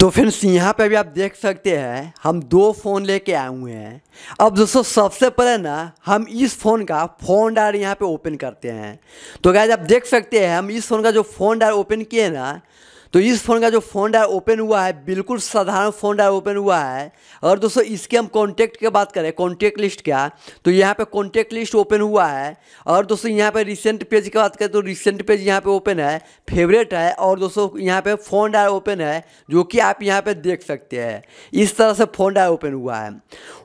तो फ्रेंड्स यहाँ पे भी आप देख सकते हैं हम दो फ़ोन लेके आए हुए हैं अब दोस्तों सबसे पहले ना हम इस फ़ोन का फ़ोन डायर यहाँ पे ओपन करते हैं तो गैज आप देख सकते हैं हम इस फ़ोन का जो फ़ोन डायर ओपन किए ना तो इस फ़ोन का जो फोन डायर ओपन हुआ है बिल्कुल साधारण फोन डायर ओपन हुआ है और दोस्तों इसके हम कॉन्टैक्ट की बात करें कॉन्टैक्ट लिस्ट क्या तो यहाँ पे कॉन्टैक्ट लिस्ट ओपन हुआ है और दोस्तों यहाँ पे रिसेंट पेज की बात करें तो रिसेंट पेज यहाँ पे ओपन है फेवरेट है और दोस्तों यहाँ पे फोन डायर ओपन है जो कि आप यहाँ पे देख सकते हैं इस तरह से फोन डायर ओपन हुआ है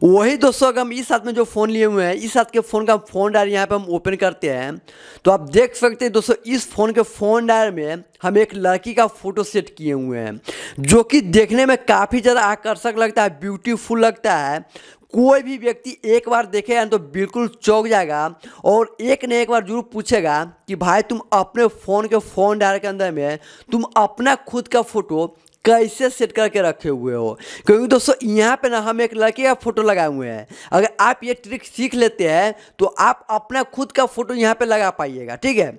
वही दोस्तों अगर हम इस हाथ में जो फ़ोन लिए हुए हैं इस हाथ के फ़ोन का फोन डायर यहाँ पर हम ओपन करते हैं तो आप देख सकते हैं दोस्तों इस फ़ोन के फ़ोन डायर में हम एक लड़की का फोटो फोटो सेट किए हुए हैं जो कि देखने में काफ़ी ज़्यादा आकर्षक लगता है ब्यूटीफुल लगता है कोई भी व्यक्ति एक बार देखेगा तो बिल्कुल चौक जाएगा और एक ने एक बार जरूर पूछेगा कि भाई तुम अपने फ़ोन के फ़ोन डायर के अंदर में तुम अपना खुद का फ़ोटो कैसे सेट करके रखे हुए हो क्योंकि दोस्तों यहाँ पे ना हम एक लड़के का फोटो लगाए हुए हैं अगर आप ये ट्रिक सीख लेते हैं तो आप अपना खुद का फोटो यहाँ पे लगा पाइएगा ठीक है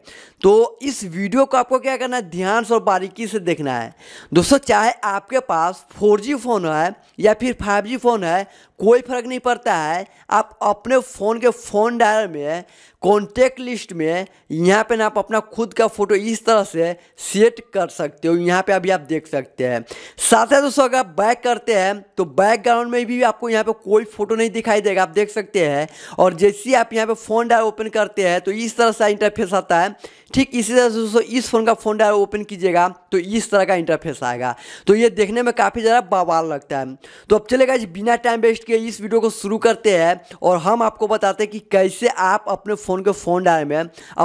तो इस वीडियो को आपको क्या करना है ध्यान से और बारीकी से देखना है दोस्तों चाहे आपके पास फोर फ़ोन है या फिर फाइव फ़ोन है कोई फर्क नहीं पड़ता है आप अपने फ़ोन के फ़ोन डायर में कॉन्टेक्ट लिस्ट में यहाँ पे ना आप अपना खुद का फ़ोटो इस तरह से सेट कर सकते हो यहाँ पे अभी आप देख सकते हैं साथ ही दोस्तों अगर आप बैक करते हैं तो बैकग्राउंड में भी आपको यहाँ पे कोई फ़ोटो नहीं दिखाई देगा आप देख सकते हैं और जैसे ही आप यहाँ पे फ़ोन डायर ओपन करते हैं तो इस तरह से इंटरफेस आता है ठीक इसी तरह से दोस्तों इस फ़ोन का फ़ोन डायर ओपन कीजिएगा तो इस तरह का इंटरफेस आएगा तो ये देखने में काफ़ी ज़्यादा बवाल लगता है तो अब चलेगा जी बिना टाइम वेस्ट किए इस वीडियो को शुरू करते हैं और हम आपको बताते हैं कि कैसे आप अपने फ़ोन के फ़ोन डायर में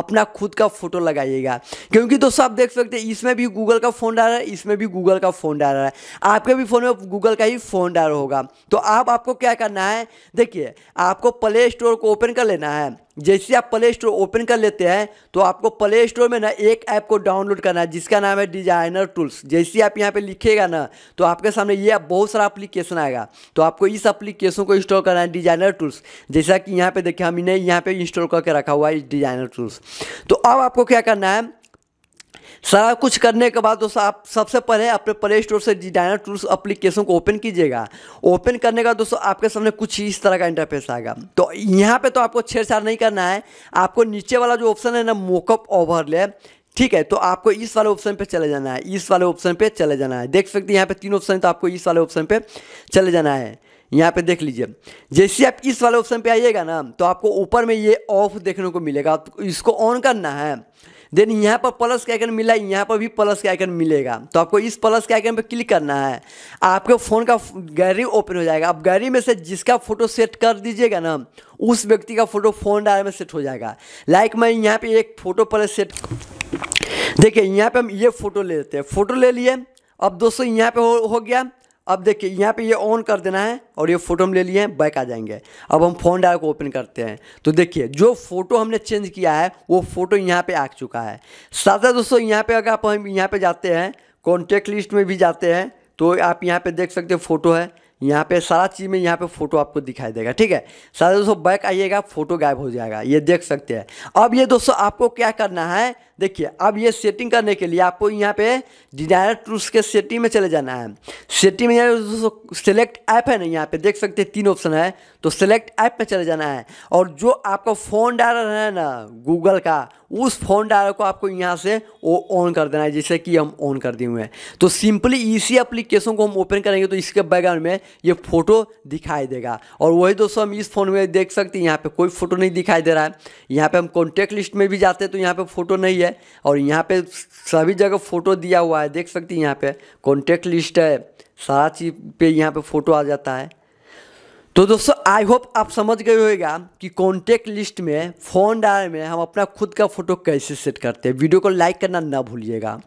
अपना खुद का फ़ोटो लगाइएगा क्योंकि दोस्तों आप देख सकते हैं इसमें भी गूगल का फ़ोन डायर है इसमें भी गूगल का फ़ोन डायर है आपके भी फ़ोन में गूगल का ही फ़ोन डायर होगा तो आप आपको क्या करना है देखिए आपको प्ले स्टोर को ओपन कर लेना है जैसे आप प्ले स्टोर ओपन कर लेते हैं तो आपको प्ले स्टोर में ना एक ऐप को डाउनलोड करना है जिसका नाम है डिजाइनर टूल्स जैसे आप यहाँ पे लिखेगा ना तो आपके सामने ये आप बहुत सारा अप्लीकेशन आएगा तो आपको इस एप्लीकेशन को इंस्टॉल करना है डिजाइनर टूल्स जैसा कि यहाँ पे देखिए हमने यहाँ पे इंस्टॉल करके रखा हुआ है डिजाइनर टूल्स तो अब आपको क्या करना है सारा कुछ करने के बाद दोस्तों आप सबसे पहले अपने प्ले स्टोर से डिजाइनर टूल्स अप्लीकेशन को ओपन कीजिएगा ओपन करने का दोस्तों आपके सामने कुछ इस तरह का इंटरफेस आएगा तो यहाँ पे तो आपको छेड़छाड़ नहीं करना है आपको नीचे वाला जो ऑप्शन है ना मोकअप ले ठीक है तो आपको इस वाले ऑप्शन पे चले जाना है इस वाले ऑप्शन पे चले जाना है देख सकते हैं यहाँ पे तीन ऑप्शन तो आपको इस वाले ऑप्शन पे चले जाना है यहाँ पे देख लीजिए जैसे आप इस वाले ऑप्शन पे आइएगा ना तो आपको ऊपर में ये ऑफ देखने को मिलेगा तो इसको ऑन करना है देन यहाँ पर प्लस के आइकन मिला यहाँ पर भी प्लस के आइकन मिलेगा तो आपको इस प्लस के आइकन पर क्लिक करना है आपके फ़ोन का गैलरी ओपन हो जाएगा आप गैलरी में से जिसका फ़ोटो सेट कर दीजिएगा ना उस व्यक्ति का फ़ोटो फ़ोन डायर में सेट हो जाएगा लाइक मैं यहाँ पे एक फ़ोटो प्लस सेट देखिए यहाँ पर हम ये फ़ोटो ले लेते हैं फ़ोटो ले लिए अब दोस्तों यहाँ पे हो, हो गया अब देखिए यहाँ पे ये ऑन कर देना है और ये फ़ोटो हम ले लिए हैं बैक आ जाएंगे अब हम फोन डायर को ओपन करते हैं तो देखिए जो फ़ोटो हमने चेंज किया है वो फ़ोटो यहाँ पे आ चुका है साथ ही दोस्तों यहाँ पे अगर आप हम यहाँ पे जाते हैं कॉन्टेक्ट लिस्ट में भी जाते हैं तो आप यहाँ पे देख सकते हो फ़ोटो है यहाँ पे सारा चीज़ में यहाँ पे फोटो आपको दिखाई देगा ठीक है सारे दोस्तों बैक आइएगा फोटो गायब हो जाएगा ये देख सकते हैं अब ये दोस्तों आपको क्या करना है देखिए अब ये सेटिंग करने के लिए आपको यहाँ पे डिजायर टूल्स के सेटिंग में चले जाना है सेटिंग में दोस्तों सेलेक्ट ऐप है ना यहाँ पे देख सकते हैं तीन ऑप्शन है तो सेलेक्ट ऐप में चले जाना है और जो आपका फ़ोन डायर है ना गूगल का उस फ़ोन डायर को आपको यहाँ से वो ऑन कर देना है जैसे कि हम ऑन कर दिए हुए हैं तो सिंपली इसी एप्लीकेशन को हम ओपन करेंगे तो इसके बैकग्राउंड में ये फ़ोटो दिखाई देगा और वही दोस्तों हम इस फ़ोन में देख सकते हैं यहाँ पे कोई फ़ोटो नहीं दिखाई दे रहा है यहाँ पे हम कॉन्टेक्ट लिस्ट में भी जाते हैं तो यहाँ पर फ़ोटो नहीं है है और यहाँ पे सभी जगह फ़ोटो दिया हुआ है देख सकती हैं यहाँ पे कॉन्टेक्ट लिस्ट है सारा चीज़ पे यहाँ पे फ़ोटो आ जाता है तो दोस्तों आई होप आप समझ गए होएगा कि कॉन्टेक्ट लिस्ट में फ़ोन डाल में हम अपना खुद का फ़ोटो कैसे सेट करते हैं वीडियो को लाइक करना ना भूलिएगा